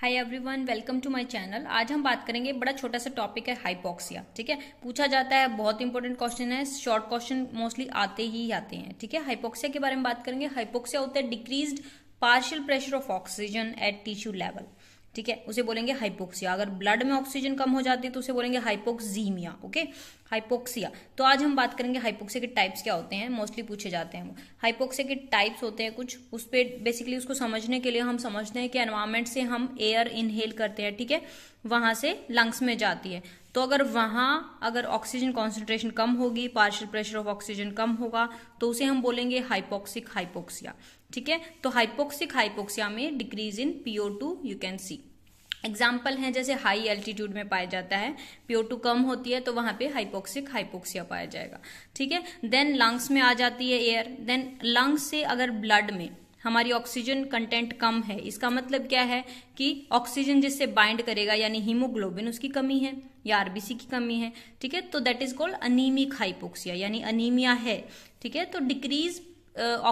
Hi everyone welcome to my channel आज हम बात करेंगे बड़ा छोटा सा टॉपिक है हाइपोक्सिया ठीक है पूछा जाता है बहुत इंपॉर्टेंट क्वेश्चन है शॉर्ट क्वेश्चन मोस्टली आते ही आते हैं ठीक है हाइपोक्सिया के बारे में बात करेंगे हाइपोक्सिया होता है decreased partial pressure of oxygen at tissue level ठीक है उसे बोलेंगे हाइपोक्सिया अगर ब्लड में ऑक्सीजन कम हो जाती है तो उसे बोलेंगे हाइपोक्सीमिया ओके हाइपोक्सिया तो आज हम बात करेंगे हाइपोक्सिया के टाइप्स क्या होते हैं मोस्टली पूछे जाते हैं हाइपोक्सिया के टाइप्स होते हैं कुछ उस पर बेसिकली उसको समझने के लिए हम समझते हैं कि एनवायरमेंट से हम एयर इनहेल करते हैं ठीक है वहां से लंग्स में जाती है तो अगर वहां अगर ऑक्सीजन कॉन्सेंट्रेशन कम होगी पार्शियल प्रेशर ऑफ ऑक्सीजन कम होगा तो उसे हम बोलेंगे हाइपोक्सिक हाइपोक्सिया ठीक है तो हाइपोक्सिक हाइपोक्सिया में decrease in PO two you can see example है जैसे हाई एल्टीट्यूड में पाया जाता है पीओ टू कम होती है तो वहां पे हाइपोक्सिक हाइपोक्सिया पाया जाएगा ठीक है देन लंग्स में आ जाती है एयर देन लंग्स से अगर ब्लड में हमारी ऑक्सीजन कंटेंट कम है इसका मतलब क्या है कि ऑक्सीजन जिससे बाइंड करेगा यानी हीमोग्लोबिन उसकी कमी है या आरबीसी की कमी है ठीक है तो that is called anaemic hypoxia यानी अनीमिया है ठीक है तो decrease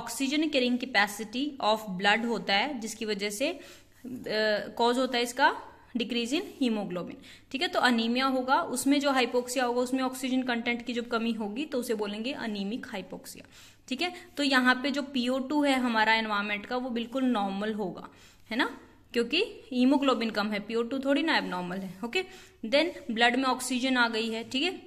oxygen carrying capacity of blood होता है जिसकी वजह से कॉज uh, होता है इसका डिक्रीज इन हीमोग्लोबिन ठीक है तो अनिमिया होगा उसमें जो हाइपोक्सिया होगा उसमें ऑक्सीजन कंटेंट की जब कमी होगी तो उसे बोलेंगे अनिमिक हाइपोक्सिया ठीक है तो यहाँ पे जो पीओ है हमारा एनवायरमेंट का वो बिल्कुल नॉर्मल होगा है ना क्योंकि हीमोग्लोबिन कम है पीओ थोड़ी ना एबनॉर्मल है ओके देन ब्लड में ऑक्सीजन आ गई है ठीक है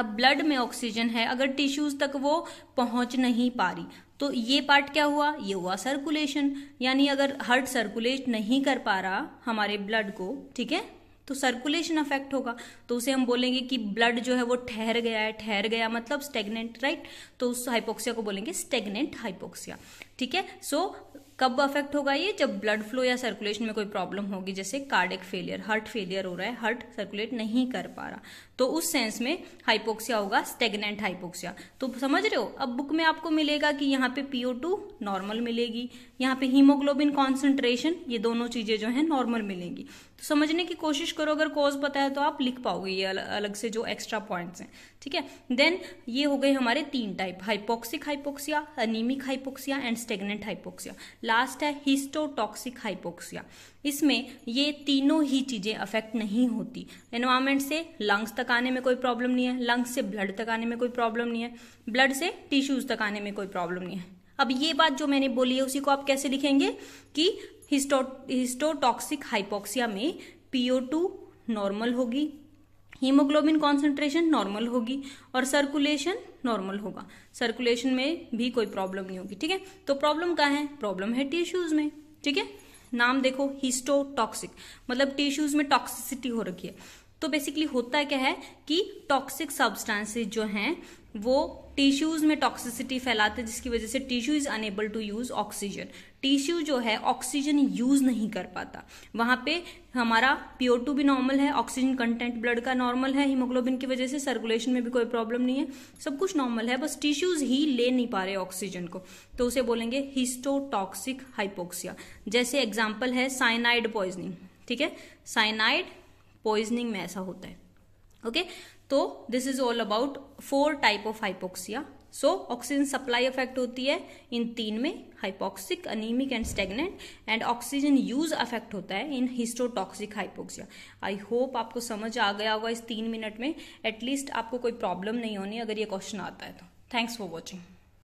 अब ब्लड में ऑक्सीजन है अगर टिश्यूज तक वो पहुंच नहीं पा रही तो ये पार्ट क्या हुआ ये हुआ सर्कुलेशन यानी अगर हार्ट सर्कुलेट नहीं कर पा रहा हमारे ब्लड को ठीक है तो सर्कुलेशन अफेक्ट होगा तो उसे हम बोलेंगे कि ब्लड जो है वो ठहर गया है ठहर गया मतलब स्टेगनेंट राइट तो उस हाइपोक्सिया को बोलेंगे स्टेगनेंट हाइपोक्सिया ठीक है सो कब अफेक्ट होगा ये जब ब्लड फ्लो या सर्कुलेशन में कोई प्रॉब्लम होगी जैसे कार्डिक फेलियर हार्ट फेलियर हो रहा है हार्ट सर्कुलेट नहीं कर पा रहा तो उस सेंस में हाइपोक्सिया होगा स्टेगनेंट हाइपोक्सिया तो समझ रहे हो अब बुक में आपको मिलेगा कि यहाँ पे पीओ टू नॉर्मल मिलेगी यहाँ पे हीमोग्लोबिन कॉन्सेंट्रेशन ये दोनों चीजें जो है नॉर्मल मिलेंगी तो समझने की कोशिश करो अगर कॉज पता है तो आप लिख पाओगे ये अलग से जो एक्स्ट्रा पॉइंट्स हैं ठीक है देन ये हो गए हमारे तीन type hypoxic hypoxia anaemic hypoxia and stagnant hypoxia last है हिस्टोटॉक्सिक हाइपोक्सिया इसमें ये तीनों ही चीज़ें अफेक्ट नहीं होती एनवायरमेंट से लंग्स तक आने में कोई प्रॉब्लम नहीं है लंग्स से ब्लड तक आने में कोई प्रॉब्लम नहीं है ब्लड से टिश्यूज तक आने में कोई प्रॉब्लम नहीं है अब ये बात जो मैंने बोली है उसी को आप कैसे लिखेंगे कि हिस्टो हिस्टोटॉक्सिक हाइपोक्सिया में पीओ टू नॉर्मल होगी हीमोग्लोबिन कॉन्सेंट्रेशन नॉर्मल होगी और सर्कुलेशन नॉर्मल होगा सर्कुलेशन में भी कोई प्रॉब्लम नहीं होगी ठीक है तो प्रॉब्लम क्या है प्रॉब्लम है टिश्यूज में ठीक है नाम देखो हिस्टोटॉक्सिक मतलब टिश्यूज में टॉक्सिसिटी हो रखी है तो बेसिकली होता क्या है कि टॉक्सिक सब्सटेंसेस जो हैं वो टिश्यूज में टॉक्सिसिटी फैलाते हैं जिसकी वजह से tissue is unable to use oxygen tissue जो है ऑक्सीजन यूज नहीं कर पाता वहां पे हमारा पीओ टू भी नॉर्मल है ऑक्सीजन कंटेंट ब्लड का नॉर्मल है हीमोग्लोबिन की वजह से सर्कुलेशन में भी कोई प्रॉब्लम नहीं है सब कुछ नॉर्मल है बस टिश्यूज ही ले नहीं पा रहे ऑक्सीजन को तो उसे बोलेंगे हिस्टोटॉक्सिक हाइपोक्सिया जैसे एग्जाम्पल है साइनाइड पॉइजनिंग ठीक है साइनाइड पॉइजनिंग में ऐसा होता है ओके okay? तो this is all about four type of hypoxia so oxygen supply affect होती है इन तीन में hypoxic anaemic and stagnant and oxygen use affect होता है इन हिस्टोटॉक्सिक हाइपोक्सिया आई होप आपको समझ आ गया होगा इस तीन मिनट में एटलीस्ट आपको कोई प्रॉब्लम नहीं होनी अगर ये क्वेश्चन आता है तो थैंक्स फॉर वॉचिंग